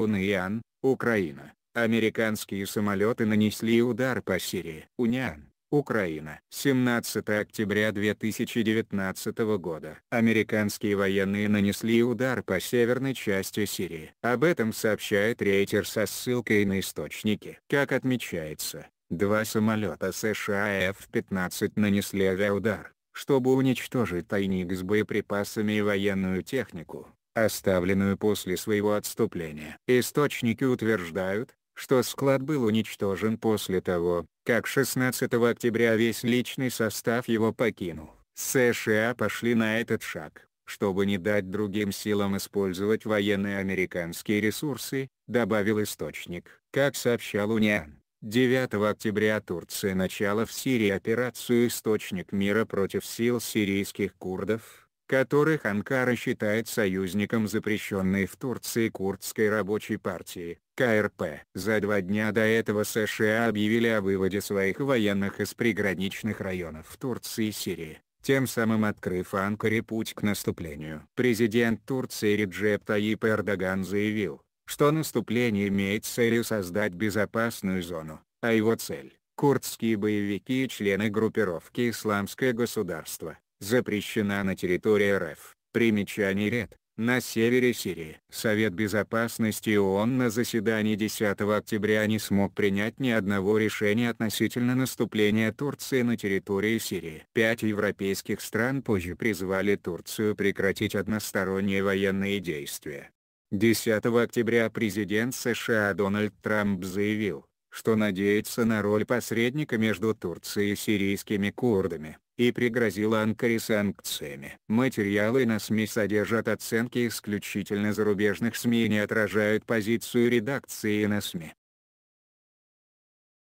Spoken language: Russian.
Униан, Украина. Американские самолеты нанесли удар по Сирии. Униан, Украина. 17 октября 2019 года. Американские военные нанесли удар по северной части Сирии. Об этом сообщает Рейтер со ссылкой на источники. Как отмечается, два самолета США F-15 нанесли авиаудар чтобы уничтожить тайник с боеприпасами и военную технику оставленную после своего отступления. Источники утверждают, что склад был уничтожен после того, как 16 октября весь личный состав его покинул. США пошли на этот шаг, чтобы не дать другим силам использовать военные американские ресурсы, добавил источник. Как сообщал УНИАН, 9 октября Турция начала в Сирии операцию «Источник мира» против сил сирийских курдов, которых Анкара считает союзником запрещенной в Турции Курдской рабочей партии, КРП. За два дня до этого США объявили о выводе своих военных из приграничных районов Турции и Сирии тем самым открыв Анкаре путь к наступлению. Президент Турции Реджеп Таип Эрдоган заявил, что наступление имеет целью создать безопасную зону, а его цель – курдские боевики и члены группировки «Исламское государство» запрещена на территории РФ. Примечание ред. На севере Сирии. Совет Безопасности ООН на заседании 10 октября не смог принять ни одного решения относительно наступления Турции на территории Сирии. Пять европейских стран позже призвали Турцию прекратить односторонние военные действия. 10 октября президент США Дональд Трамп заявил, что надеется на роль посредника между Турцией и сирийскими курдами, и пригрозила Анкаре санкциями. Материалы на СМИ содержат оценки исключительно зарубежных СМИ и не отражают позицию редакции на СМИ.